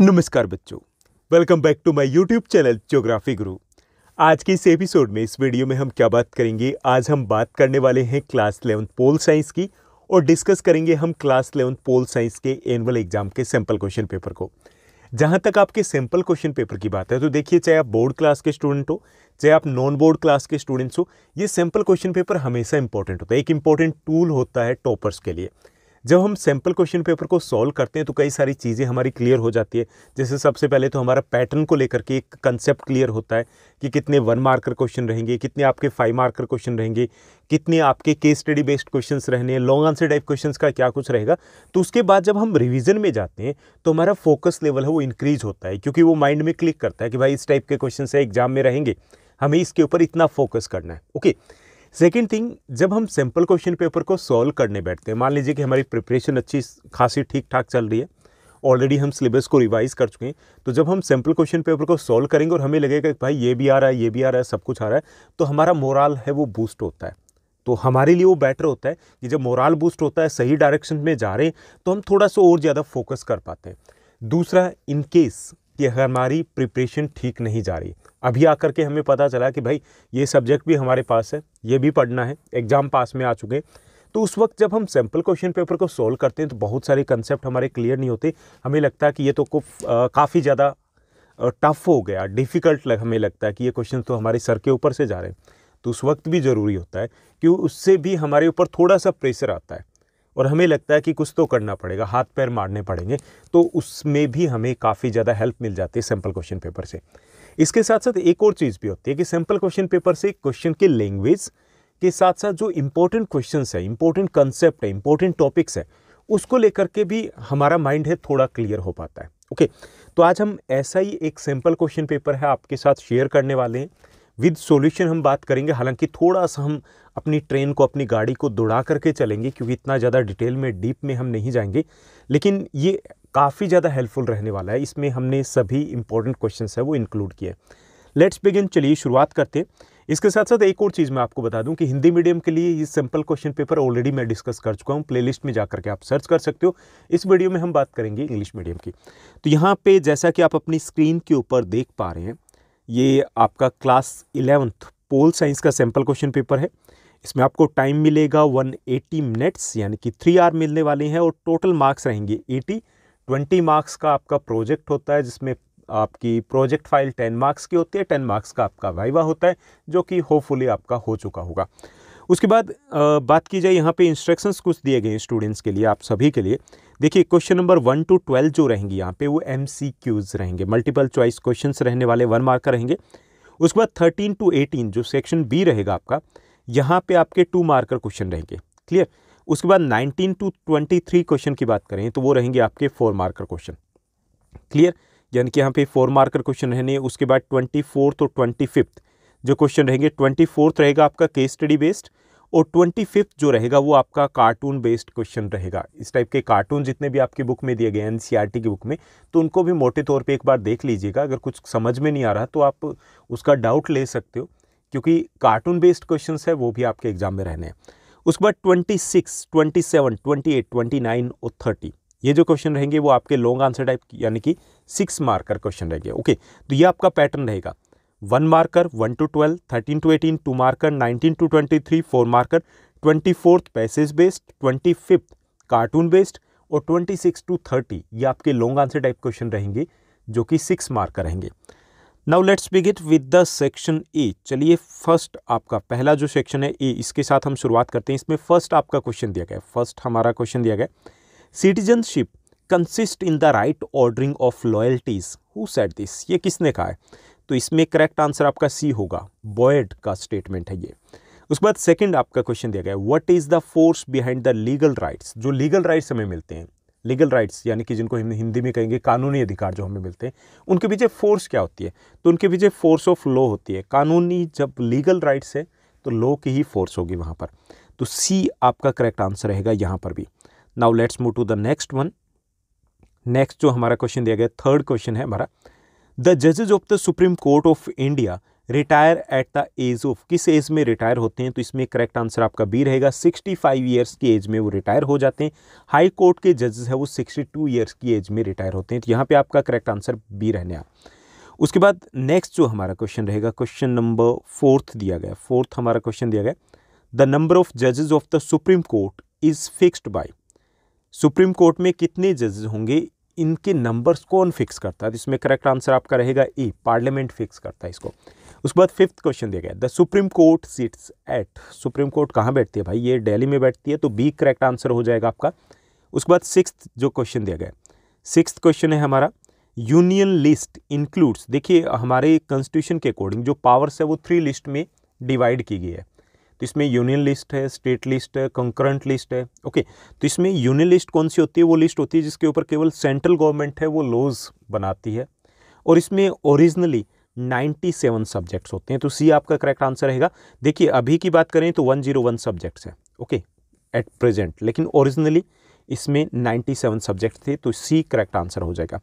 नमस्कार बच्चों welcome back to my YouTube channel geography Guru आज के इस एपिसोड में इस वीडियो में हम क्या बात करेंगे आज हम बात करने वाले हैं क्लास इलेवंथ पोल साइंस की और डिस्कस करेंगे हम क्लास इलेवंथ पोल साइंस के एनुअल एग्जाम के सैंपल क्वेश्चन पेपर को जहाँ तक आपके सिंपल क्वेश्चन पेपर की बात है तो देखिए चाहे आप बोर्ड क्लास के स्टूडेंट हो चाहे आप नॉन बोर्ड क्लास के स्टूडेंट्स हो ये सिंपल क्वेश्चन पेपर हमेशा इंपॉर्टेंट होता है एक इंपॉर्टेंट टूल होता है टॉपर्स के लिए जब हम सैम्पल क्वेश्चन पेपर को सॉल्व करते हैं तो कई सारी चीज़ें हमारी क्लियर हो जाती है जैसे सबसे पहले तो हमारा पैटर्न को लेकर के एक कंसेप्ट क्लियर होता है कि कितने वन मार्कर क्वेश्चन रहेंगे कितने आपके फाइव मार्कर क्वेश्चन रहेंगे कितने आपके केस स्टडी बेस्ड क्वेश्चन रहने हैं लॉन्ग आंसर टाइप क्वेश्चन का क्या कुछ रहेगा तो उसके बाद जब हम रिविजन में जाते हैं तो हमारा फोकस लेवल है वो इंक्रीज होता है क्योंकि वो माइंड में क्लिक करता है कि भाई इस टाइप के क्वेश्चन है एग्जाम में रहेंगे हमें इसके ऊपर इतना फोकस करना है ओके okay. सेकेंड थिंग जब हम सैम्पल क्वेश्चन पेपर को सॉल्व करने बैठते हैं मान लीजिए कि हमारी प्रिपरेशन अच्छी खासी ठीक ठाक चल रही है ऑलरेडी हम सिलेबस को रिवाइज कर चुके हैं तो जब हम सैम्पल क्वेश्चन पेपर को सॉल्व करेंगे और हमें लगेगा कि भाई ये भी आ रहा है ये भी आ रहा है सब कुछ आ रहा है तो हमारा मोरल है वो बूस्ट होता है तो हमारे लिए वो बेटर होता है कि जब मोरल बूस्ट होता है सही डायरेक्शन में जा रहे हैं तो हम थोड़ा सा और ज़्यादा फोकस कर पाते हैं दूसरा इनकेस कि हमारी प्रिपरेशन ठीक नहीं जा रही अभी आकर के हमें पता चला कि भाई ये सब्जेक्ट भी हमारे पास है ये भी पढ़ना है एग्ज़ाम पास में आ चुके हैं तो उस वक्त जब हम सैम्पल क्वेश्चन पेपर को सोल्व करते हैं तो बहुत सारे कंसेप्ट हमारे क्लियर नहीं होते हमें लगता है कि ये तो काफ़ी ज़्यादा टफ़ हो गया डिफ़िकल्ट लग हमें लगता है कि ये क्वेश्चन तो हमारे सर के ऊपर से जा रहे हैं तो उस वक्त भी ज़रूरी होता है कि उससे भी हमारे ऊपर थोड़ा सा प्रेशर आता है और हमें लगता है कि कुछ तो करना पड़ेगा हाथ पैर मारने पड़ेंगे तो उसमें भी हमें काफ़ी ज़्यादा हेल्प मिल जाती है सैम्पल क्वेश्चन पेपर से इसके साथ साथ एक और चीज़ भी होती है कि सैम्पल क्वेश्चन पेपर से क्वेश्चन की लैंग्वेज के साथ साथ जो इम्पोर्टेंट क्वेश्चन है इम्पोर्टेंट कंसेप्ट है इम्पोर्टेंट टॉपिक्स है उसको लेकर के भी हमारा माइंड है थोड़ा क्लियर हो पाता है ओके तो आज हम ऐसा ही एक सैम्पल क्वेश्चन पेपर है आपके साथ शेयर करने वाले हैं विद सॉल्यूशन हम बात करेंगे हालांकि थोड़ा सा हम अपनी ट्रेन को अपनी गाड़ी को दौड़ा करके चलेंगे क्योंकि इतना ज़्यादा डिटेल में डीप में हम नहीं जाएंगे लेकिन ये काफ़ी ज़्यादा हेल्पफुल रहने वाला है इसमें हमने सभी इंपॉर्टेंट क्वेश्चन है वो इंक्लूड किए लेट्स बिगिन चलिए शुरुआत करते इसके साथ साथ एक और चीज़ मैं आपको बता दूं कि हिंदी मीडियम के लिए ये सिंपल क्वेश्चन पेपर ऑलरेडी मैं डिस्कस कर चुका हूं प्लेलिस्ट में जाकर के आप सर्च कर सकते हो इस वीडियो में हम बात करेंगे इंग्लिश मीडियम की तो यहाँ पे जैसा कि आप अपनी स्क्रीन के ऊपर देख पा रहे हैं ये आपका क्लास इलेवंथ पोल साइंस का सैम्पल क्वेश्चन पेपर है इसमें आपको टाइम मिलेगा 180 मिनट्स यानी कि थ्री आर मिलने वाले हैं और टोटल मार्क्स रहेंगे 80 20 मार्क्स का आपका प्रोजेक्ट होता है जिसमें आपकी प्रोजेक्ट फाइल 10 मार्क्स की होती है 10 मार्क्स का आपका वाइवा होता है जो कि होपफुली आपका हो चुका होगा उसके बाद बात की जाए यहाँ पे इंस्ट्रक्शंस कुछ दिए गए स्टूडेंट्स के लिए आप सभी के लिए देखिए question number one to twelve जो रहेंगे यहाँ पे वो एम रहेंगे मल्टीपल चॉइस क्वेश्चन रहने वाले वन मार्क का रहेंगे उसके बाद थर्टीन टू एटीन जो सेक्शन बी रहेगा आपका यहाँ पे आपके टू मार्कर क्वेश्चन रहेंगे क्लियर उसके बाद 19 टू 23 क्वेश्चन की बात करें तो वो रहेंगे आपके फोर मार्कर क्वेश्चन क्लियर यानी कि यहाँ पे फोर मार्कर क्वेश्चन रहने उसके बाद 24 तो फिफ्थ जो क्वेश्चन रहेंगे ट्वेंटी फोर्थ रहेगा आपका केस स्टडी बेस्ड और ट्वेंटी फिफ्थ जो रहेगा वो आपका कार्टून बेस्ड क्वेश्चन रहेगा इस टाइप के कार्टून जितने भी आपकी बुक में दिए गए एन e की बुक में तो उनको भी मोटे तौर पे एक बार देख लीजिएगा अगर कुछ समझ में नहीं आ रहा तो आप उसका डाउट ले सकते हो क्योंकि कार्टून बेस्ड क्वेश्चन है वो भी आपके एग्जाम में रहने हैं उसके बाद twenty six twenty seven twenty eight twenty nine और थर्टी ये जो क्वेश्चन रहेंगे वो आपके लॉन्ग आंसर टाइप यानी कि सिक्स मार्कर क्वेश्चन रहेंगे ओके तो ये आपका पैटर्न रहेगा one marker one to twelve thirteen to eighteen two marker nineteen to twenty three four marker twenty fourth passage based twenty fifth cartoon based और twenty six to thirty ये आपके long answer type question रहेंगे जो कि six marker रहेंगे now let's बिगिट with the section A चलिए first आपका पहला जो सेक्शन है ए इसके साथ हम शुरुआत करते हैं इसमें फर्स्ट आपका क्वेश्चन दिया गया फर्स्ट हमारा क्वेश्चन दिया गया citizenship consist in the right ordering of loyalties who said this ये किसने कहा है तो इसमें करेक्ट आंसर आपका सी होगा बॉयड का स्टेटमेंट है ये उसके बाद सेकंड आपका क्वेश्चन दिया गया what is the force behind the legal rights जो लीगल राइट्स हमें मिलते हैं लीगल राइट्स यानी कि जिनको हम हिंदी में कहेंगे कानूनी अधिकार जो हमें मिलते हैं उनके पीछे फोर्स क्या होती है तो उनके पीछे फोर्स ऑफ लॉ होती है कानूनी जब लीगल राइट्स है तो लॉ की ही फोर्स होगी वहाँ पर तो सी आपका करेक्ट आंसर रहेगा यहाँ पर भी now let's move to the next one next जो हमारा क्वेश्चन दिया गया थर्ड क्वेश्चन है हमारा द जजेज of the Supreme Court of India retire at the age of किस एज में रिटायर होते हैं तो इसमें करेक्ट आंसर आपका बी रहेगा 65 फाइव ईयर्स की एज में वो रिटायर हो जाते हैं हाई कोर्ट के जजेस हैं वो 62 ईयर्स की एज में रिटायर होते हैं तो यहाँ पे आपका करेक्ट आंसर बी रहने आप उसके बाद नेक्स्ट जो हमारा क्वेश्चन रहेगा क्वेश्चन नंबर फोर्थ दिया गया फोर्थ हमारा क्वेश्चन दिया गया द नंबर ऑफ जजेज of the Supreme Court is fixed by Supreme Court में कितने जजेज होंगे इनके नंबर्स कौन फिक्स करता है तो इसमें करेक्ट आंसर आपका रहेगा ए पार्लियामेंट फिक्स करता है इसको उसके बाद फिफ्थ क्वेश्चन दिया गया the Supreme Court sits at Supreme Court कहाँ बैठती है भाई ये डेली में बैठती है तो बी करेक्ट आंसर हो जाएगा आपका उसके बाद सिक्स जो क्वेश्चन दिया गया सिक्स क्वेश्चन है हमारा यूनियन लिस्ट इंक्लूड्स देखिए हमारे कॉन्स्टिट्यूशन के अकॉर्डिंग जो पावर्स है वो थ्री लिस्ट में डिवाइड की गई है तो इसमें यूनियन लिस्ट है स्टेट लिस्ट है कंकरेंट लिस्ट है ओके तो इसमें यूनियन लिस्ट कौन सी होती है वो लिस्ट होती है जिसके ऊपर केवल सेंट्रल गवर्नमेंट है वो लॉज बनाती है और इसमें ओरिजिनली 97 सब्जेक्ट्स होते हैं तो सी आपका करेक्ट आंसर रहेगा देखिए अभी की बात करें तो 101 सब्जेक्ट्स हैं ओके एट प्रेजेंट लेकिन ओरिजिनली इसमें 97 सब्जेक्ट थे तो सी करेक्ट आंसर हो जाएगा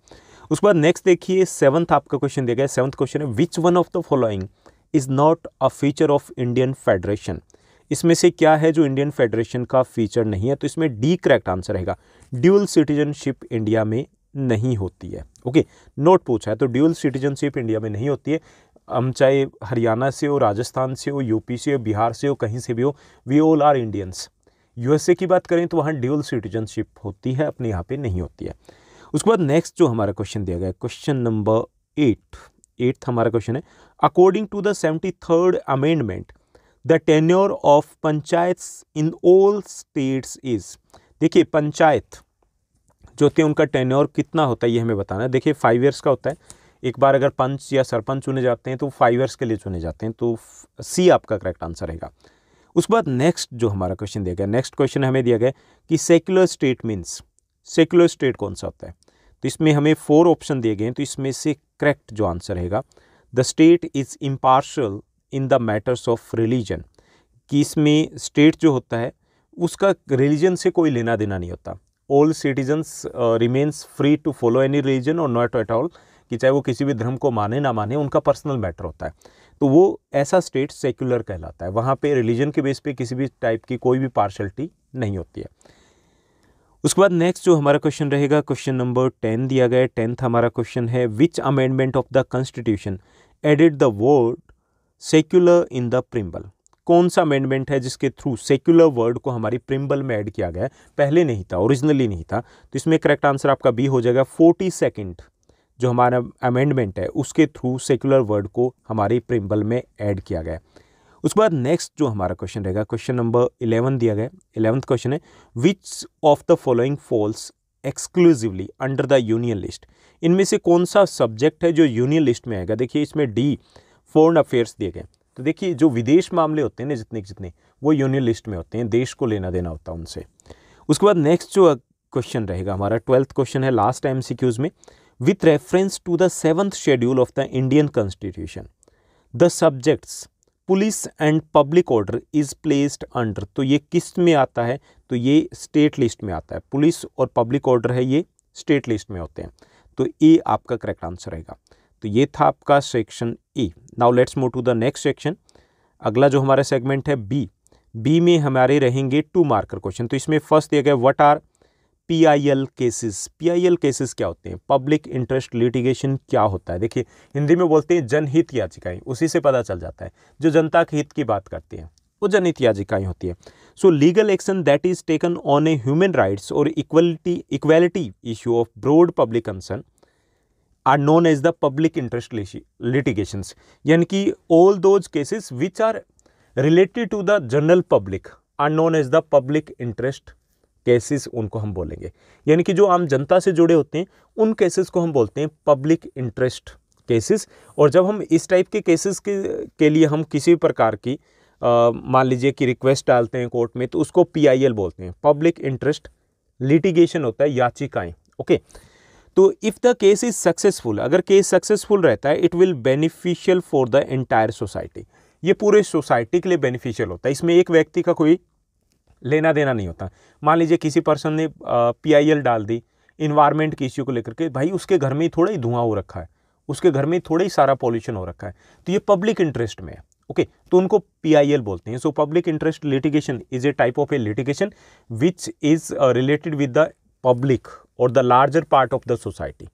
उसके बाद नेक्स्ट देखिए सेवन्थ आपका क्वेश्चन दिया गया सेवन्थ क्वेश्चन है which one of the following is not a feature of Indian federation इसमें से क्या है जो इंडियन फेडरेशन का फीचर नहीं है तो इसमें डी करेक्ट आंसर रहेगा ड्यूअल सिटीजनशिप इंडिया में नहीं होती है ओके नोट पूछा है तो ड्यूअल सिटीजनशिप इंडिया में नहीं होती है हम चाहे हरियाणा से हो राजस्थान से हो यूपी से हो बिहार से हो कहीं से भी हो we all are Indians USA की बात करें तो वहाँ ड्यूअल सिटीजनशिप होती है अपने यहाँ पे नहीं होती है उसके बाद नेक्स्ट जो हमारा क्वेश्चन दिया गया क्वेश्चन नंबर एट एट्थ हमारा क्वेश्चन है According to the 73rd Amendment, the tenure of panchayats in all states is देखिए पंचायत जो थे उनका टेन्योर कितना होता है ये हमें बताना है देखिए फाइव ईयर्स का होता है एक बार अगर पंच या सरपंच चुने जाते हैं तो फाइव ईयर्स के लिए चुने जाते हैं तो सी आपका करेक्ट आंसर रहेगा उसके बाद नेक्स्ट जो हमारा क्वेश्चन दिया गया नेक्स्ट क्वेश्चन हमें दिया गया कि secular state means secular state कौन सा होता है तो इसमें हमें फोर ऑप्शन दिए गए हैं तो इसमें से करेक्ट जो आंसर रहेगा the state is impartial in the matters of religion कि इसमें स्टेट जो होता है उसका रिलीजन से कोई लेना देना नहीं होता all citizens remains free to follow any religion और नॉट एट ऑल कि चाहे वो किसी भी धर्म को माने ना माने उनका पर्सनल मैटर होता है तो वो ऐसा स्टेट सेक्युलर कहलाता है वहाँ पे रिलीजन के बेस पे किसी भी टाइप की कोई भी पार्शलिटी नहीं होती है उसके बाद नेक्स्ट जो हमारा क्वेश्चन रहेगा क्वेश्चन नंबर टेन दिया गया टेंथ हमारा क्वेश्चन है which amendment of the constitution added the word secular in the preamble कौन सा अमेंडमेंट है जिसके थ्रू सेक्युलर वर्ड को हमारी प्रिम्बल में ऐड किया गया है पहले नहीं था ओरिजिनली नहीं था तो इसमें करेक्ट आंसर आपका बी हो जाएगा फोर्टी सेकेंड जो हमारा अमेंडमेंट है उसके थ्रू सेक्युलर वर्ड को हमारी प्रिम्बल में ऐड किया गया उसके बाद नेक्स्ट जो हमारा क्वेश्चन रहेगा क्वेश्चन नंबर इलेवन दिया गया इलेवंथ क्वेश्चन है which of the following falls exclusively under the union list इनमें से कौन सा सब्जेक्ट है जो यूनियन लिस्ट में आएगा देखिए इसमें डी फॉरेन अफेयर्स दिए गए तो देखिए जो विदेश मामले होते हैं ना जितने जितने वो यूनियन लिस्ट में होते हैं देश को लेना देना होता है उनसे उसके बाद नेक्स्ट जो क्वेश्चन रहेगा हमारा ट्वेल्थ क्वेश्चन है लास्ट एम में with reference to the seventh schedule of the Indian constitution the subjects police and public order is placed under तो ये किस में आता है तो ये स्टेट लिस्ट में आता है पुलिस और पब्लिक ऑर्डर है ये स्टेट लिस्ट में होते हैं तो ए आपका करेक्ट आंसर रहेगा तो ये था आपका section A now let's move to the next section अगला जो हमारा सेगमेंट है बी बी में हमारे रहेंगे टू मार्कर क्वेश्चन तो इसमें फर्स्ट दिया गया what are PIL cases PIL cases क्या होते हैं पब्लिक इंटरेस्ट लिटिगेशन क्या होता है देखिए हिंदी में बोलते हैं जनहित याचिकाएं उसी से पता चल जाता है जो जनता के हित की बात करते हैं वो जनहित याचिकाएं होती है so legal action that is taken on a human rights और equality equality issue of broad public concern are known as the public interest litigation यानी कि all those cases which are related to the general public are known as the public interest cases उनको हम बोलेंगे यानी कि जो आम जनता से जुड़े होते हैं उन केसेस को हम बोलते हैं पब्लिक इंटरेस्ट केसेस और जब हम इस टाइप के केसेस के के लिए हम किसी भी प्रकार की मान लीजिए कि रिक्वेस्ट डालते हैं कोर्ट में तो उसको पीआईएल बोलते हैं पब्लिक इंटरेस्ट लिटिगेशन होता है याचिकाएं ओके तो if the case is successful अगर केस सक्सेसफुल रहता है it will beneficial for the entire society ये पूरे सोसाइटी के लिए बेनिफिशियल होता है इसमें एक व्यक्ति का कोई लेना देना नहीं होता मान लीजिए किसी पर्सन ने पीआईएल डाल दी इन्वायरमेंट के इश्यू को लेकर के भाई उसके घर में ही थोड़ा ही धुआं हो रखा है उसके घर में थोड़ा ही सारा पॉल्यूशन हो रखा है तो ये पब्लिक इंटरेस्ट में है ओके okay, तो उनको पीआईएल बोलते हैं so public interest litigation is a type of a litigation which is related with the public और the larger part of the society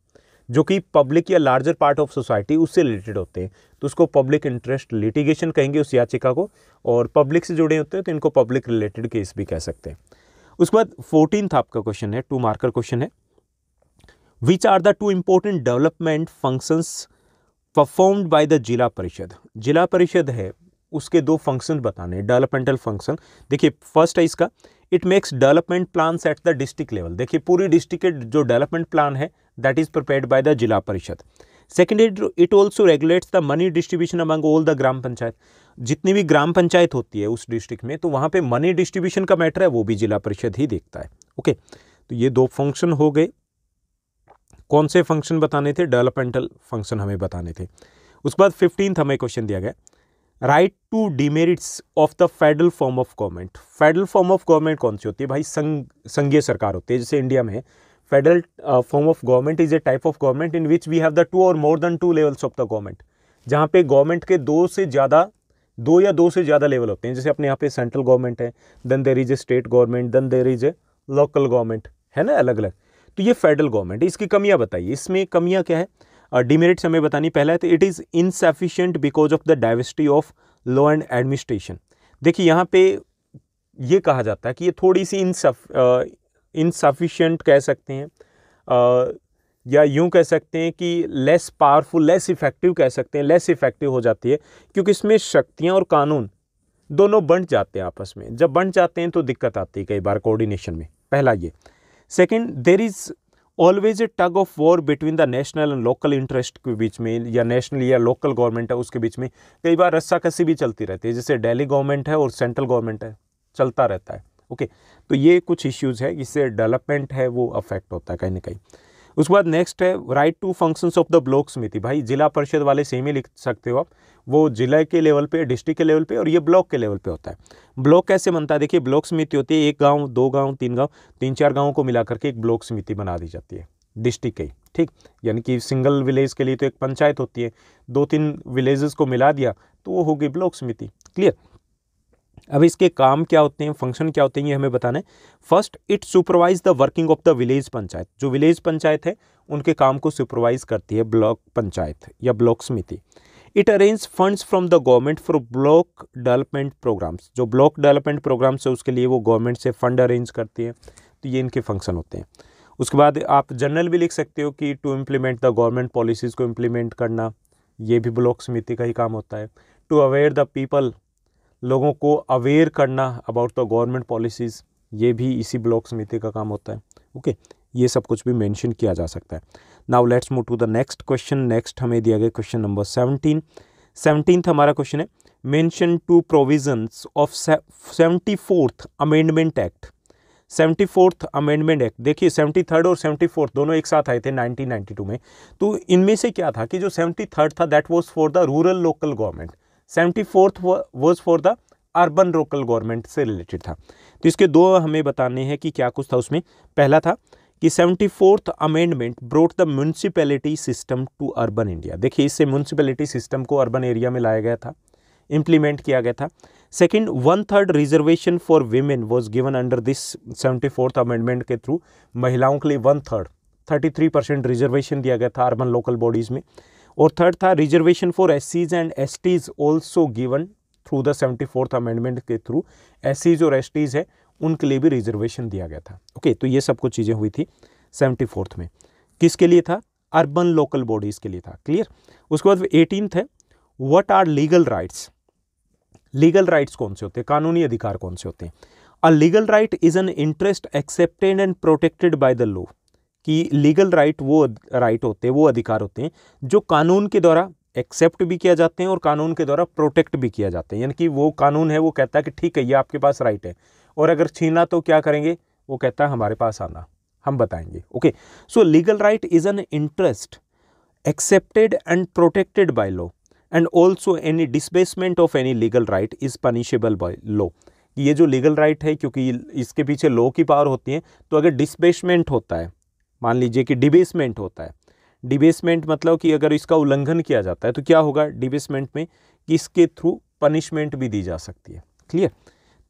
जो कि पब्लिक या लार्जर पार्ट ऑफ सोसाइटी उससे रिलेटेड होते हैं तो उसको पब्लिक इंटरेस्ट लिटिगेशन कहेंगे उस याचिका को और पब्लिक से जुड़े होते हैं तो इनको पब्लिक रिलेटेड केस भी कह सकते हैं उसके बाद फोर्टीनथ आपका क्वेश्चन है टू मार्कर क्वेश्चन है which are the two important development functions performed by the Zila Parishad जिला परिषद है उसके दो फंक्शन बताने डेवलपमेंटल फंक्शन देखिए फर्स्ट है इसका it makes development plans at the district level देखिए पूरी डिस्ट्रिक्ट के जो डेवलपमेंट प्लान है that is prepared by the Jila Parishad. Second it also regulates the money distribution among all the gram panchayat jitni bhi gram panchayat hoti hai us district mein to wahan pe money distribution ka matter hai wo bhi jila parishad hi dekhta hai okay? to ye do function ho gaye कौन से function बताने थे developmental function हमें बताने थे उसके बाद fifteenth हमें क्वेश्चन दिया गया write two demerits of the federal form of government federal form of government कौन सी होती है भाई संघ संघीय सरकार होती है जैसे इंडिया में Federal uh, form of government is a type of government in which we have the two or more than two levels of the government. जहाँ पे गवर्नमेंट के दो से ज़्यादा दो या दो से ज़्यादा लेवल होते हैं जैसे अपने यहाँ पे सेंट्रल गवर्नमेंट है then there is a state government then there is a local government है ना अलग अलग तो ये फेडरल गवर्नमेंट इसकी कमियाँ बताइए इसमें कमियाँ क्या है डिमेरिट्स हमें बतानी पहला है तो it is inefficient because of the diversity of law and administration देखिए यहाँ पे ये कहा जाता है कि ये थोड़ी सी इनसफ इनसफिशेंट कह सकते हैं आ, या यूं कह सकते हैं कि लेस पावरफुल लेस इफ़ेक्टिव कह सकते हैं लेस इफ़ेक्टिव हो जाती है क्योंकि इसमें शक्तियाँ और कानून दोनों बंट जाते हैं आपस में जब बंट जाते हैं तो दिक्कत आती है कई बार कोऑर्डिनेशन में पहला ये second there is always a tug of war between the national and local interest के बीच में या नेशनल या लोकल गवर्नमेंट है उसके बीच में कई बार रस्सा कसी भी चलती रहती है जैसे डेली गवर्नमेंट है और सेंट्रल गवर्नमेंट है चलता रहता है ओके तो ये कुछ इश्यूज़ है जिससे डेवलपमेंट है वो अफेक्ट होता है कहीं ना कहीं उसके बाद नेक्स्ट है write two functions of the block Samiti भाई जिला परिषद वाले सेम ही लिख सकते हो आप वो जिला के लेवल पे डिस्ट्रिक्ट के लेवल पे और ये ब्लॉक के लेवल पे होता है ब्लॉक कैसे बनता है देखिए ब्लॉक समिति होती है एक गांव दो गांव तीन गांव तीन चार गांवों को मिला करके एक ब्लॉक समिति बना दी जाती है डिस्ट्रिक्ट की ठीक यानी कि सिंगल विलेज के लिए तो एक पंचायत होती है दो तीन विलेजेस को मिला दिया तो वो होगी ब्लॉक समिति क्लियर अब इसके काम क्या होते हैं फंक्शन क्या होते हैं ये हमें बताना है first it supervise the working of the village panchayat जो विलेज पंचायत है उनके काम को सुपरवाइज करती है ब्लॉक पंचायत या block Samiti it arrange funds from the government for block development programs जो ब्लॉक डेवलपमेंट प्रोग्राम्स है उसके लिए वो गवर्नमेंट से फंड अरेंज करती है तो ये इनके फंक्शन होते हैं उसके बाद आप जनरल भी लिख सकते हो कि to implement the government policies को इम्प्लीमेंट करना ये भी ब्लॉक समिति का ही काम होता है टू अवेयर द पीपल लोगों को अवेयर करना अबाउट द गवर्नमेंट पॉलिसीज़ ये भी इसी ब्लॉक समिति का काम होता है ओके okay? ये सब कुछ भी मेंशन किया जा सकता है now let's move to the next question next हमें दिया गया क्वेश्चन नंबर सेवनटीन सेवनटीन हमारा क्वेश्चन है mention two provisions of seventy fourth amendment act seventy fourth amendment act देखिए सेवेंटी थर्ड और सेवेंटी फोर्थ दोनों एक साथ आए थे नाइनटीन में तो इनमें से क्या था कि जो सेवेंटी थर्ड था that was for the rural local government seventy fourth was for the urban local government से रिलेटेड था तो इसके दो हमें बताने हैं कि क्या कुछ था उसमें पहला था कि seventy fourth amendment brought the municipality system to urban India देखिए इससे म्यूनसिपैलिटी सिस्टम को अर्बन एरिया में लाया गया था इम्प्लीमेंट किया गया था second one third reservation for women was given under this seventy fourth amendment के थ्रू महिलाओं के लिए one third thirty three percent reservation दिया गया था अर्बन लोकल बॉडीज़ में और थर्ड था reservation for S Cs and S Ts also given through the seventy fourth amendment के थ्रू एस सीज और एस टीज है उनके लिए भी रिजर्वेशन दिया गया था ओके okay, तो ये सब कुछ चीज़ें हुई थी सेवेंटी फोर्थ में किसके लिए था अर्बन लोकल बॉडीज़ के लिए था क्लियर उसके बाद एटीन है what are legal rights legal rights कौन से होते हैं कानूनी अधिकार कौन से होते हैं a legal right is an interest accepted and protected by the law कि लीगल राइट वो राइट होते हैं वो अधिकार होते हैं जो कानून के द्वारा एक्सेप्ट भी किया जाते हैं और कानून के द्वारा प्रोटेक्ट भी किया जाते हैं यानी कि वो कानून है वो कहता है कि ठीक है ये आपके पास राइट है और अगर छीना तो क्या करेंगे वो कहता है हमारे पास आना हम बताएंगे okay so legal right is an interest accepted and protected by law and also any disbursement of any legal right is punishable by law ये जो लीगल राइट है क्योंकि इसके पीछे लॉ की पावर होती है तो अगर डिसबेसमेंट होता है मान लीजिए कि डिबेसमेंट होता है डिबेसमेंट मतलब कि अगर इसका उल्लंघन किया जाता है तो क्या होगा डिबेसमेंट में कि इसके थ्रू पनिशमेंट भी दी जा सकती है क्लियर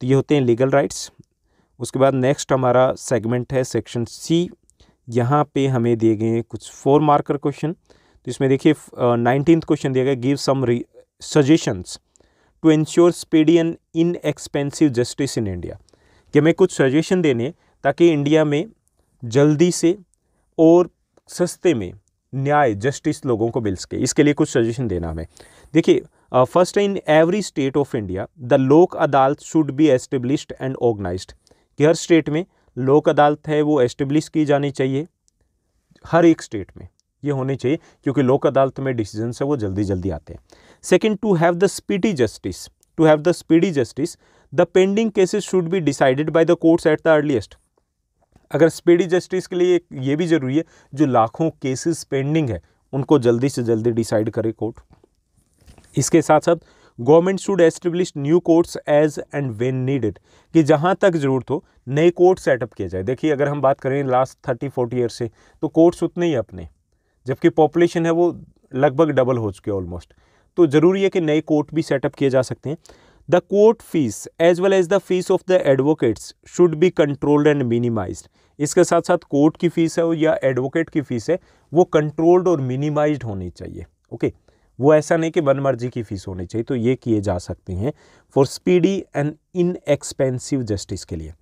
तो ये होते हैं लीगल राइट्स उसके बाद नेक्स्ट हमारा सेगमेंट है सेक्शन सी यहाँ पे हमें दिए गए कुछ फोर मार्कर क्वेश्चन तो इसमें देखिए नाइनटीन क्वेश्चन दिया गया give some suggestions to ensure speedy and inexpensive justice in India कि हमें कुछ सजेशन देने ताकि इंडिया में जल्दी से और सस्ते में न्याय जस्टिस लोगों को मिल सके इसके लिए कुछ सजेशन देना हमें देखिए first in every state of India the Lok Adalat should be established and organized कि हर स्टेट में लोक अदालत है वो एस्टेब्लिश की जानी चाहिए हर एक स्टेट में ये होने चाहिए क्योंकि लोक अदालत में डिसीजन है वो जल्दी जल्दी आते हैं second to have the speedy justice to have the speedy justice the pending cases should be decided by the courts at the earliest अगर स्पीडी जस्टिस के लिए ये भी ज़रूरी है जो लाखों केसेस पेंडिंग है उनको जल्दी से जल्दी डिसाइड करे कोर्ट इसके साथ साथ government should establish new courts as and when needed कि जहाँ तक ज़रूरत हो नए कोर्ट सेटअप किया जाए देखिए अगर हम बात करें लास्ट थर्टी फोर्टी ईयर से तो कोर्ट्स उतने ही अपने जबकि पॉपुलेशन है वो लगभग डबल हो चुके ऑलमोस्ट तो ज़रूरी है कि नए कोर्ट भी सेटअप किए जा सकते हैं The court fees as well as the fees of the advocates should be controlled and minimized. इसके साथ साथ कोर्ट की फीस है या एडवोकेट की फीस है वो कंट्रोल्ड और मिनिमाइज्ड होनी चाहिए ओके वो ऐसा नहीं कि मनमर्जी की फीस होनी चाहिए तो ये किए जा सकते हैं for speedy and inexpensive justice के लिए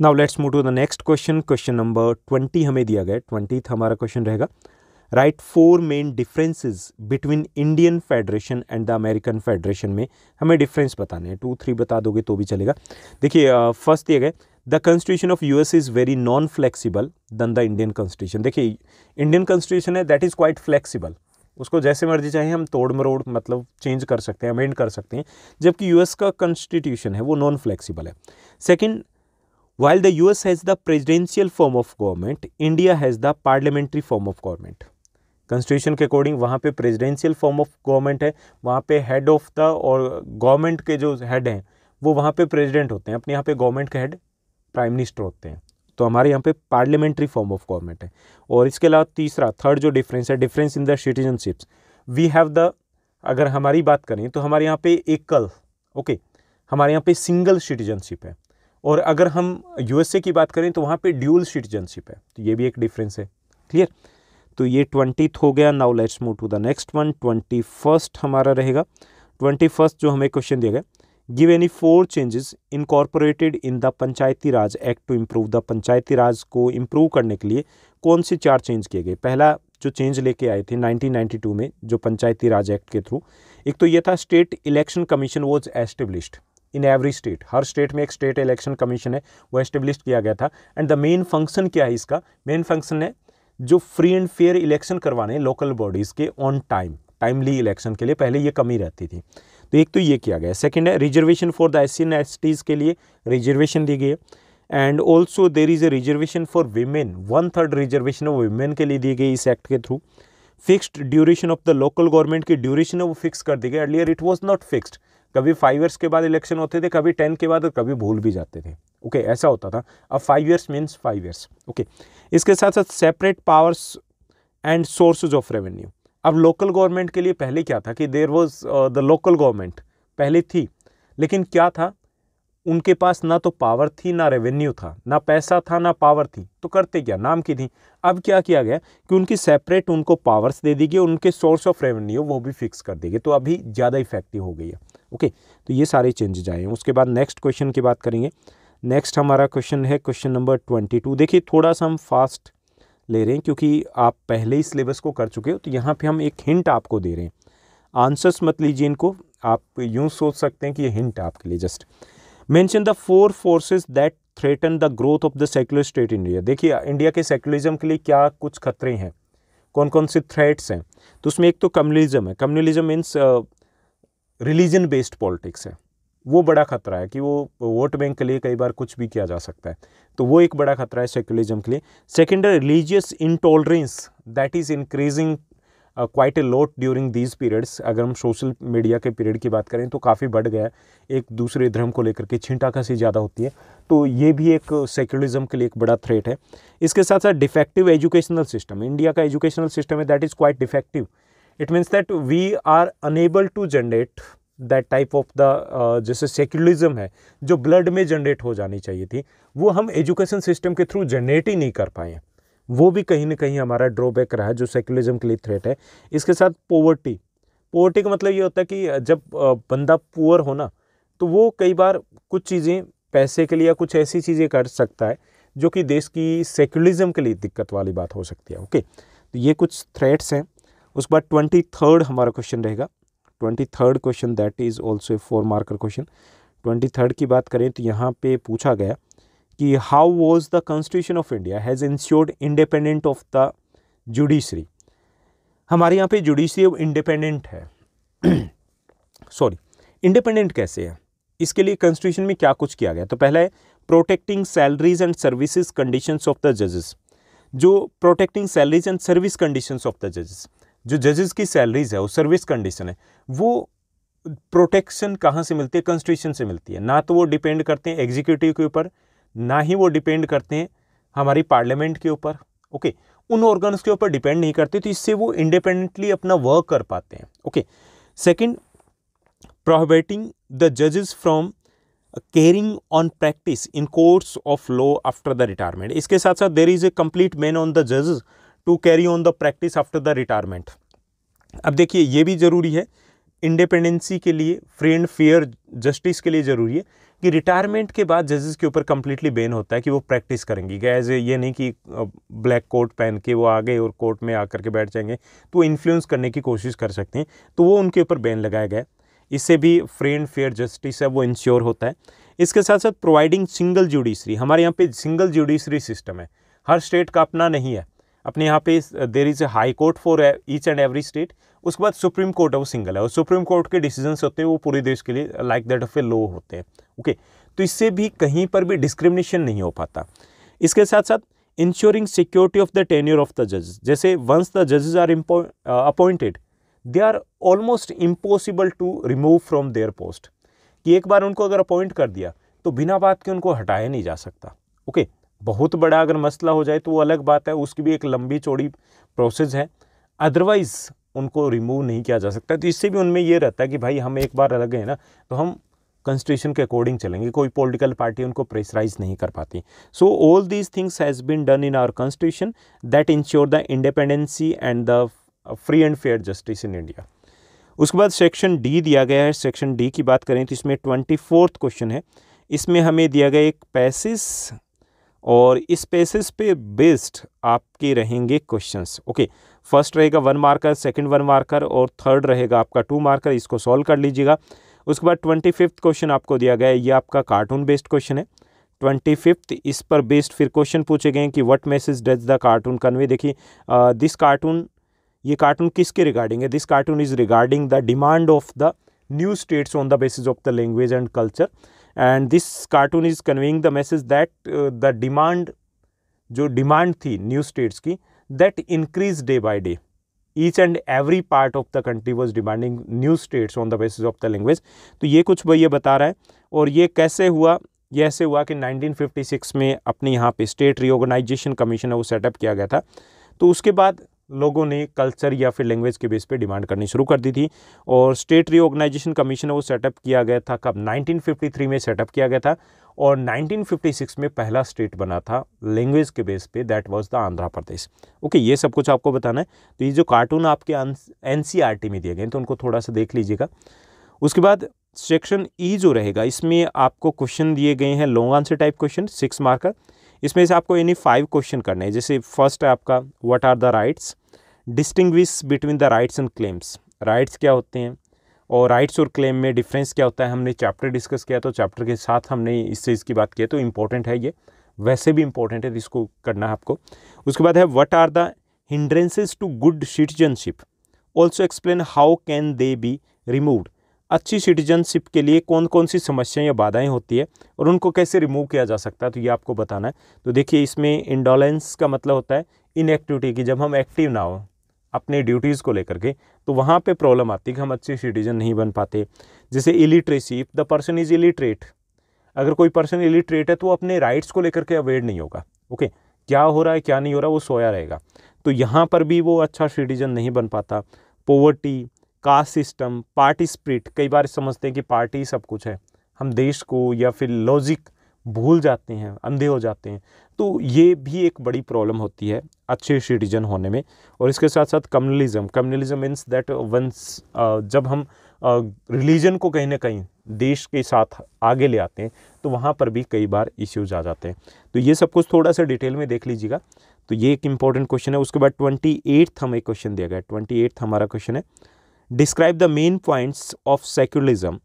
now let's move to the next question question number twenty हमें दिया गया ट्वेंटी हमारा क्वेश्चन रहेगा write four main differences between Indian federation and the American federation में हमें डिफरेंस बताने हैं टू थ्री बता दोगे तो भी चलेगा देखिए फर्स्ट ये गए the constitution of US is very non flexible than the Indian constitution देखिए इंडियन कॉन्स्टिट्यूशन है दैट इज़ क्वाइट फ्लेक्सिबल उसको जैसे मर्जी चाहिए हम तोड़ मरोड़ मतलब चेंज कर सकते हैं अमेंड कर सकते हैं जबकि यूएस का कॉन्स्टिट्यूशन है वो नॉन फ्लेक्सिबल है second while the US has the presidential form of government India has the parliamentary form of government constitution के अकॉर्डिंग वहाँ पे प्रेसिडेंशियल फॉर्म ऑफ गवर्नमेंट है वहाँ पे हेड ऑफ द और गवर्नमेंट के जो हेड हैं वो वहाँ पे प्रेसिडेंट होते हैं अपने यहाँ पे गवर्नमेंट के हेड प्राइम मिनिस्टर होते हैं तो हमारे यहाँ पे पार्लियामेंट्री फॉर्म ऑफ गवर्नमेंट है और इसके अलावा तीसरा थर्ड जो डिफरेंस है difference in the citizenships we have the अगर हमारी बात करें तो हमारे यहाँ पे एकल ओके हमारे यहाँ पे सिंगल सिटीजनशिप है और अगर हम यूएसए की बात करें तो वहाँ पे ड्यूअल सिटीजनशिप है तो ये भी एक डिफरेंस है क्लियर तो ये ट्वेंटीथ हो गया now let's move to the next one twenty first हमारा रहेगा ट्वेंटी फर्स्ट जो हमें क्वेश्चन दिया गया give any four changes incorporated in the panchayati raj act to improve the panchayati raj को इम्प्रूव करने के लिए कौन से चार चेंज किए गए पहला जो चेंज लेके आए थे 1992 में जो पंचायती राज एक्ट के थ्रू एक तो ये था state election commission was established in every state हर स्टेट में एक स्टेट इलेक्शन कमीशन है वो एस्टेब्लिश किया गया था एंड द मेन फंक्शन क्या है इसका मेन फंक्शन है जो फ्री एंड फेयर इलेक्शन करवाने लोकल बॉडीज़ के ऑन टाइम टाइमली इलेक्शन के लिए पहले ये कमी रहती थी तो एक तो ये किया गया सेकेंड है reservation for the S C S के लिए रिजर्वेशन दी गई है and also there is a reservation for women one third reservation of women के लिए दी गई इस एक्ट के through fixed duration of the local government की ड्यूरेशन है वो फिक्स कर दी गई earlier it was not fixed कभी फाइव ईयर्स के बाद इलेक्शन होते थे कभी टेन के बाद और कभी भूल भी जाते थे ओके okay, ऐसा होता था अब five years means five years okay इसके साथ साथ separate powers and sources of revenue अब लोकल गवर्नमेंट के लिए पहले क्या था कि there was the local government पहले थी लेकिन क्या था उनके पास ना तो पावर थी ना रेवेन्यू था ना पैसा था ना पावर थी तो करते क्या नाम की थी अब क्या किया गया कि उनकी सेपरेट उनको पावर्स दे दी गई उनके सोर्स ऑफ रेवेन्यू वो भी फिक्स कर देंगे तो अभी ज़्यादा इफेक्टिव हो गई है ओके तो ये सारे चेंजेज आए हैं उसके बाद नेक्स्ट क्वेश्चन की बात करेंगे नेक्स्ट हमारा क्वेश्चन है क्वेश्चन नंबर ट्वेंटी टू देखिए थोड़ा सा हम फास्ट ले रहे हैं क्योंकि आप पहले ही सिलेबस को कर चुके हो तो यहाँ पे हम एक हिंट आपको दे रहे हैं आंसर्स मत लीजिए इनको आप यूँ सोच सकते हैं कि ये हिंट आपके लिए just mention the four forces that threaten the growth of the secular state India देखिए इंडिया के सेक्युलरिज्म के लिए क्या कुछ खतरे हैं कौन कौन से थ्रेट्स हैं तो उसमें एक तो कम्युनलिज्म है communalism means religion based politics है वो बड़ा खतरा है कि वो वोट बैंक के लिए कई बार कुछ भी किया जा सकता है तो वो एक बड़ा खतरा है सेक्युलरिज्म के लिए second religious intolerance that is increasing quite a lot during these periods अगर हम सोशल मीडिया के पीरियड की बात करें तो काफ़ी बढ़ गया एक दूसरे धर्म को लेकर के छिंटा खासी ज़्यादा होती है तो ये भी एक सेक्युलरिज्म के लिए एक बड़ा थ्रेट है इसके साथ साथ डिफेक्टिव एजुकेशनल सिस्टम इंडिया का एजुकेशनल सिस्टम है that is quite defective it means that we are unable to generate that type of the जैसे सेक्युलरिज्म है जो ब्लड में जनरेट हो जानी चाहिए थी वो हम एजुकेशन सिस्टम के थ्रू जनरेट ही नहीं कर पाए हैं वो भी कहीं ना कहीं हमारा ड्रॉबैक रहा है जो सेकुलरिज्म के लिए थ्रेट है इसके साथ पोवर्टी पोवर्टी का मतलब ये होता है कि जब बंदा पुअर हो ना तो वो कई बार कुछ चीज़ें पैसे के लिए या कुछ ऐसी चीज़ें कर सकता है जो कि देश की सेकुलरिज्म के लिए दिक्कत वाली बात हो सकती है ओके तो ये कुछ थ्रेट्स हैं उसके बाद ट्वेंटी थर्ड हमारा क्वेश्चन रहेगा twenty third question that is also a four marker question twenty third की बात करें तो यहाँ पे पूछा गया कि how was the constitution of India has ensured independent of the judiciary हमारे यहाँ पे जुडिशरी इंडिपेंडेंट है सॉरी इंडिपेंडेंट कैसे है इसके लिए कॉन्स्टिट्यूशन में क्या कुछ किया गया तो पहला है protecting salaries and services conditions of the जजेस जो protecting salaries and service conditions of the जजेस जो जजेस की सैलरीज है वो सर्विस कंडीशन है वो प्रोटेक्शन कहाँ से मिलती है कॉन्स्टिट्यूशन से मिलती है ना तो वो डिपेंड करते हैं एग्जीक्यूटिव के ऊपर ना ही वो डिपेंड करते हैं हमारी पार्लियामेंट के ऊपर ओके उन ऑर्गन्स के ऊपर डिपेंड नहीं करते तो इससे वो इंडिपेंडेंटली अपना वर्क कर पाते हैं ओके सेकंड प्रोहिबिटिंग द जजेस from carrying on practice in course of law after the retirement इसके साथ साथ there is a complete ban on the जजेस to carry on the practice after the retirement अब देखिए ये भी ज़रूरी है इंडिपेंडेंसी के लिए फ्री एंड फेयर जस्टिस के लिए ज़रूरी है कि रिटायरमेंट के बाद जजेस के ऊपर कम्प्लीटली बैन होता है कि वो प्रैक्टिस करेंगी एज ये नहीं कि ब्लैक कोट पहन के वो आ गए और कोर्ट में आकर के बैठ जाएंगे तो वो इन्फ्लुएंस करने की कोशिश कर सकते हैं तो वो उनके ऊपर बैन लगाया गया इससे भी फ्री एंड फेयर जस्टिस है वो इंश्योर होता है इसके साथ साथ प्रोवाइडिंग सिंगल जुडिशरी हमारे यहाँ पे सिंगल जुडिशरी सिस्टम है हर स्टेट का अपना नहीं है अपने यहाँ पे there is a high court for each and every state उसके बाद सुप्रीम कोर्ट है वो सिंगल है और सुप्रीम कोर्ट के डिसीजन होते हैं वो पूरे देश के लिए like that of a law होते हैं ओके तो इससे भी कहीं पर भी डिस्क्रिमिनेशन नहीं हो पाता इसके साथ साथ ensuring security of the tenure of the जज जैसे वंस द जजेस are appointed they are almost impossible to remove from their post कि एक बार उनको अगर अपॉइंट कर दिया तो बिना बात के उनको हटाया नहीं जा सकता ओके okay? बहुत बड़ा अगर मसला हो जाए तो वो अलग बात है उसकी भी एक लंबी चौड़ी प्रोसेस है अदरवाइज उनको रिमूव नहीं किया जा सकता तो इससे भी उनमें ये रहता है कि भाई हम एक बार अलग गए ना तो हम कॉन्स्टिट्यूशन के अकॉर्डिंग चलेंगे कोई पॉलिटिकल पार्टी उनको प्रेशराइज नहीं कर पाती so all these things has been done in our constitution that ensure the independency and the free and fair justice in India उसके बाद सेक्शन डी दिया गया है सेक्शन डी की बात करें तो इसमें ट्वेंटी फोर्थ क्वेश्चन है इसमें हमें दिया गया एक पैसिस और इस पैसेज पे बेस्ड आपके रहेंगे क्वेश्चंस ओके okay. फर्स्ट रहेगा one marker second one marker और थर्ड रहेगा आपका टू मार्कर इसको सॉल्व कर लीजिएगा उसके बाद ट्वेंटी फिफ्थ क्वेश्चन आपको दिया गया है ये आपका कार्टून बेस्ड क्वेश्चन है ट्वेंटी फिफ्थ इस पर बेस्ड फिर क्वेश्चन पूछे गए कि what message does the cartoon convey देखिए दिस कार्टून ये कार्टून किसके रिगार्डिंग है this cartoon is regarding the demand of the new states on the basis of the language and culture and this cartoon is conveying the message that the demand जो demand थी new states की that increased day by day. Each and every part of the country was demanding new states on the basis of the language. to ye kuch bhai ye bata raha hai aur ye kaise hua ये ऐसे हुआ कि 1956 में अपने यहाँ पे state reorganisation commission है वो सेटअप किया गया था तो उसके बाद लोगों ने कल्चर या फिर लैंग्वेज के बेस पे डिमांड करनी शुरू कर दी थी और स्टेट रिओर्गनाइजेशन कमीशन है वो सेटअप किया गया था कब 1953 में सेटअप किया गया था और 1956 में पहला स्टेट बना था लैंग्वेज के बेस पे that was the Andhra Pradesh okay ये सब कुछ आपको बताना है तो ये जो कार्टून आपके एन e में दिए गए तो उनको थोड़ा सा देख लीजिएगा उसके बाद सेक्शन ई e जो रहेगा इसमें आपको क्वेश्चन दिए गए हैं long answer type question six marker इसमें से आपको एनी फाइव क्वेश्चन करने हैं जैसे फर्स्ट है आपका what are the rights distinguish between the rights and claims rights क्या होते हैं और राइट्स और क्लेम में डिफरेंस क्या होता है हमने चैप्टर डिस्कस किया तो चैप्टर के साथ हमने इस चीज़ की बात की तो इम्पोर्टेंट है ये वैसे भी इम्पोर्टेंट है तो इसको करना है आपको उसके बाद है what are the hindrances to good citizenship also explain how can they be removed अच्छी सिटीजनशिप के लिए कौन कौन सी समस्याएं या बाधाएं होती है और उनको कैसे रिमूव किया जा सकता है तो ये आपको बताना है तो देखिए इसमें इंडोलेंस का मतलब होता है इनएक्टिविटी की जब हम एक्टिव ना हो अपने ड्यूटीज़ को लेकर के तो वहाँ पे प्रॉब्लम आती है कि हम अच्छे सिटीजन नहीं बन पाते जैसे illiteracy if the person is illiterate अगर कोई पर्सन इलिट्रेट है तो अपने राइट्स को लेकर के अवेयर नहीं होगा ओके क्या हो रहा है क्या नहीं हो रहा वो सोया रहेगा तो यहाँ पर भी वो अच्छा सिटीजन नहीं बन पाता poverty caste system party spirit कई बार समझते हैं कि पार्टी सब कुछ है हम देश को या फिर लॉजिक भूल जाते हैं अंधे हो जाते हैं तो ये भी एक बड़ी प्रॉब्लम होती है अच्छे सिटीजन होने में और इसके साथ साथ communalism communalism means that once जब हम रिलीजन को कहीं ना कहीं देश के साथ आगे ले आते हैं तो वहाँ पर भी कई बार इश्यूज आ जाते हैं तो ये सब कुछ थोड़ा सा डिटेल में देख लीजिएगा तो ये एक इंपॉर्टेंट क्वेश्चन है उसके बाद ट्वेंटी एट्थ हमें क्वेश्चन दिया गया ट्वेंटी एट्थ हमारा क्वेश्चन है describe the main points of secularism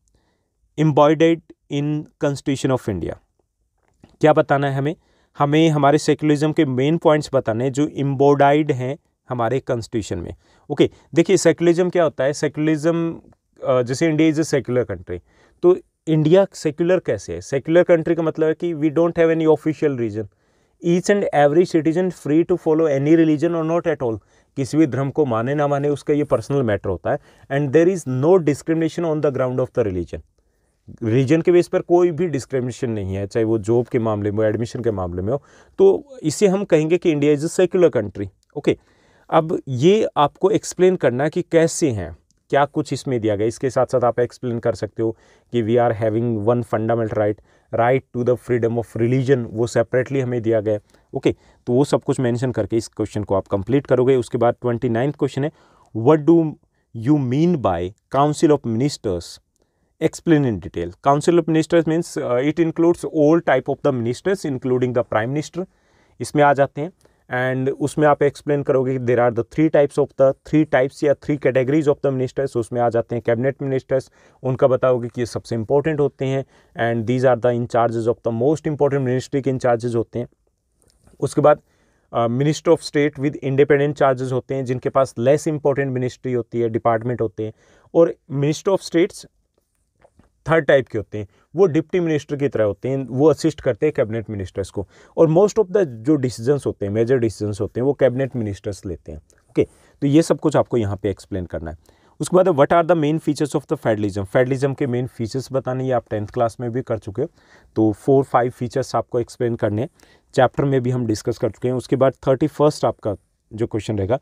embodied in constitution of India क्या बताना है हमें हमें हमारे सेक्युलरिज्म के मेन पॉइंट्स बताने जो इम्बोडाइड हैं हमारे कॉन्स्टिट्यूशन में ओके देखिए सेक्युलरिज्म क्या होता है सेक्युलरिज्म जैसे India is a secular country तो इंडिया सेक्युलर कैसे है सेक्युलर कंट्री का मतलब है कि we don't have any official religion each and every citizen free to follow any religion और नॉट एट ऑल किसी भी धर्म को माने ना माने उसका ये पर्सनल मैटर होता है and there is no discrimination on the ground of the religion religion के बेस पर कोई भी डिस्क्रिमिनेशन नहीं है चाहे वो जॉब के मामले में हो एडमिशन के मामले में हो तो इसे हम कहेंगे कि India is a secular country okay अब ये आपको एक्सप्लेन करना है कि कैसे हैं क्या कुछ इसमें दिया गया इसके साथ साथ आप एक्सप्लेन कर सकते हो कि we are having one fundamental right right to the freedom of religion वो सेपरेटली हमें दिया गया ओके okay, तो वो सब कुछ मेंशन करके इस क्वेश्चन को आप कंप्लीट करोगे उसके बाद ट्वेंटी क्वेश्चन है what do you mean by council of ministers explain in detail. Council of Ministers means uh, it includes all type of the ministers including the prime minister. इसमें आ जाते हैं and उसमें आप explain करोगे कि there are the three types of the three types या three categories of the ministers उसमें आ जाते हैं कैबिनेट मिनिस्टर्स उनका बताओगे कि ये सबसे इंपॉर्टेंट होते हैं and these are the incharges of the most important ministry के इंचार्जेज होते हैं उसके बाद minister of state with independent charges होते हैं जिनके पास लेस इंपॉर्टेंट मिनिस्ट्री होती है डिपार्टमेंट होते हैं और minister of states third type के होते हैं वो डिप्टी मिनिस्टर की तरह होते हैं वो असिस्ट करते हैं कैबिनेट मिनिस्टर्स को और मोस्ट ऑफ द जो डिसीजंस होते हैं मेजर डिसीजंस होते हैं वो कैबिनेट मिनिस्टर्स लेते हैं ओके okay, तो ये सब कुछ आपको यहाँ पे एक्सप्लेन करना है उसके बाद what are the main features of the federalism federalism के मेन फीचर्स बताने ये आप टेंथ क्लास में भी कर चुके हो तो फोर फाइव फीचर्स आपको एक्सप्लेन करने हैं चैप्टर में भी हम डिस्कस कर चुके हैं उसके बाद थर्टी फर्स्ट आपका जो क्वेश्चन रहेगा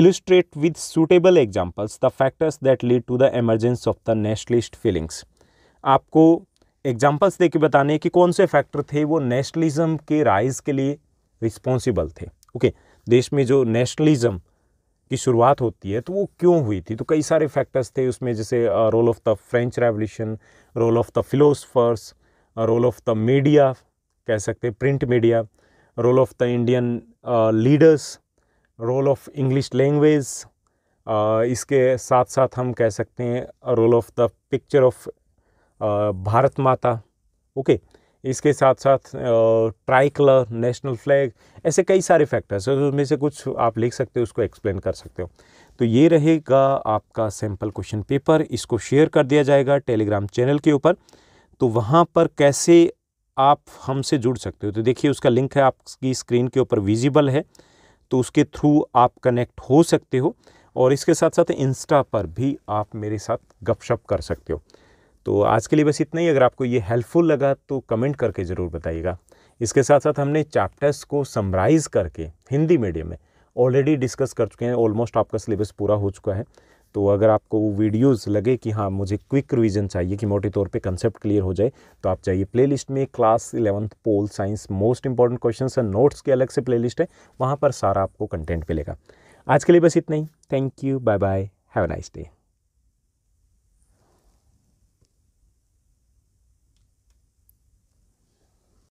illustrate with suitable examples the factors that lead to the emergence of the nationalist feelings आपको एग्जाम्पल्स दे के बताने कि कौन से फैक्टर थे वो नेशनलिज्म के राइज के लिए रिस्पॉन्सिबल थे ओके देश में जो नेशनलिज्म की शुरुआत होती है तो वो क्यों हुई थी तो कई सारे फैक्टर्स थे उसमें जैसे role of the French revolution role of the philosophers role of the media कह सकते हैं print media role of the Indian leaders role of English language इसके साथ साथ हम कह सकते हैं role of the picture of Bharat Mata okay इसके साथ साथ ट्राई कलर नेशनल फ्लैग ऐसे कई सारे फैक्टर्स हैं उसमें से कुछ आप लिख सकते हो उसको एक्सप्लेन कर सकते हो तो ये रहेगा आपका सैम्पल क्वेश्चन पेपर इसको शेयर कर दिया जाएगा टेलीग्राम चैनल के ऊपर तो वहाँ पर कैसे आप हमसे जुड़ सकते हो तो देखिए उसका लिंक है आपकी स्क्रीन के ऊपर विजिबल है तो उसके थ्रू आप कनेक्ट हो सकते हो और इसके साथ साथ इंस्टा पर भी आप मेरे साथ गपशप कर सकते हो तो आज के लिए बस इतना ही अगर आपको ये हेल्पफुल लगा तो कमेंट करके ज़रूर बताइएगा इसके साथ साथ हमने चैप्टर्स को समराइज़ करके हिंदी मीडियम में ऑलरेडी डिस्कस कर चुके हैं ऑलमोस्ट आपका सिलेबस पूरा हो चुका है तो अगर आपको वो वीडियोस लगे कि हाँ मुझे क्विक रिवीजन चाहिए कि मोटे तौर पे कंसेप्ट क्लियर हो जाए तो आप चाहिए प्लेलिस्ट में class eleventh pol science most important question और नोट्स के अलग से प्लेलिस्ट है वहाँ पर सारा आपको कंटेंट मिलेगा आज के लिए बस इतना ही thank you bye bye have a nice day